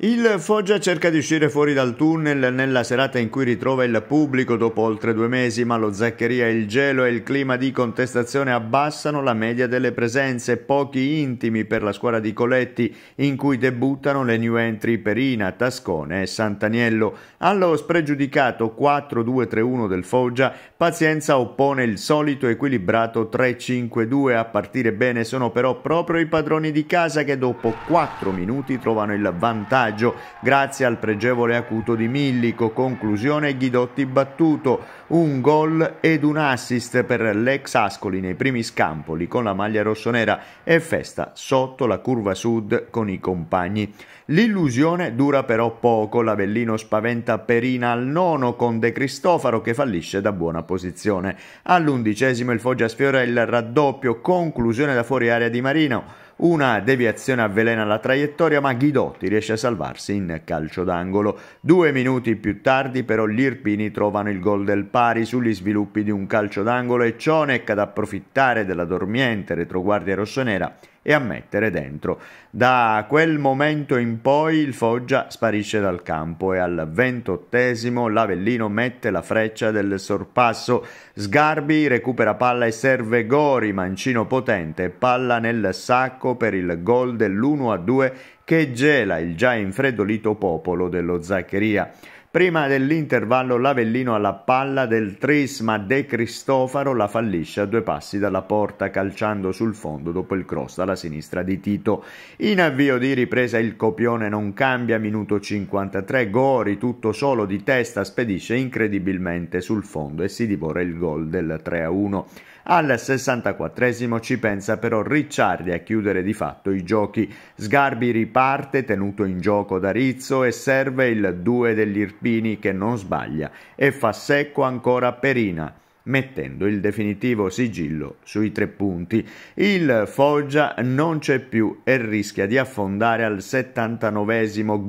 Il Foggia cerca di uscire fuori dal tunnel nella serata in cui ritrova il pubblico dopo oltre due mesi, ma lo Zaccheria, il gelo e il clima di contestazione abbassano la media delle presenze, pochi intimi per la squadra di Coletti in cui debuttano le new entry Perina, Tascone e Santaniello. Allo spregiudicato 4-2-3-1 del Foggia, Pazienza oppone il solito equilibrato 3-5-2, a partire bene sono però proprio i padroni di casa che dopo 4 minuti trovano il vantaggio vantaggio grazie al pregevole acuto di Millico, conclusione Ghidotti battuto, un gol ed un assist per l'ex Ascoli nei primi scampoli con la maglia rossonera e festa sotto la curva sud con i compagni. L'illusione dura però poco, l'Avellino spaventa Perina al nono con De Cristofaro che fallisce da buona posizione. All'undicesimo il Foggia sfiora il raddoppio, conclusione da fuori area di Marino. Una deviazione avvelena la traiettoria, ma Ghidotti riesce a salvarsi in calcio d'angolo. Due minuti più tardi, però, gli Irpini trovano il gol del pari sugli sviluppi di un calcio d'angolo e Cionek ad approfittare della dormiente retroguardia rossonera e a mettere dentro. Da quel momento in poi il Foggia sparisce dal campo e al ventottesimo l'Avellino mette la freccia del sorpasso. Sgarbi recupera palla e serve Gori, mancino potente, palla nel sacco per il gol dell'1-2 che gela il già infreddolito popolo dello Zaccheria. Prima dell'intervallo l'Avellino alla palla del Trisma De Cristofaro la fallisce a due passi dalla porta calciando sul fondo dopo il cross dalla sinistra di Tito. In avvio di ripresa il copione non cambia, minuto 53, Gori tutto solo di testa spedisce incredibilmente sul fondo e si divora il gol del 3-1. Al 64 ci pensa però Ricciardi a chiudere di fatto i giochi. Sgarbi riparte, tenuto in gioco da Rizzo e serve il 2 dell'Irpino Alpini che non sbaglia e fa secco ancora Perina mettendo il definitivo sigillo sui tre punti. Il Foggia non c'è più e rischia di affondare al 79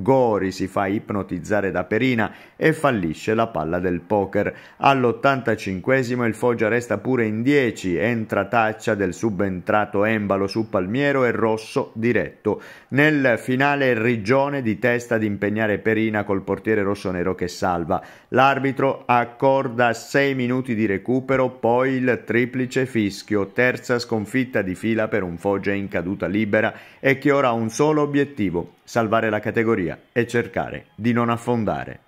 Gori si fa ipnotizzare da Perina e fallisce la palla del poker. all85 il Foggia resta pure in 10, entra taccia del subentrato Embalo su Palmiero e Rosso diretto. Nel finale Rigione di testa ad impegnare Perina col portiere rossonero che salva. L'arbitro accorda 6 minuti di recupero recupero, poi il triplice fischio, terza sconfitta di fila per un Foggia in caduta libera e che ora ha un solo obiettivo, salvare la categoria e cercare di non affondare.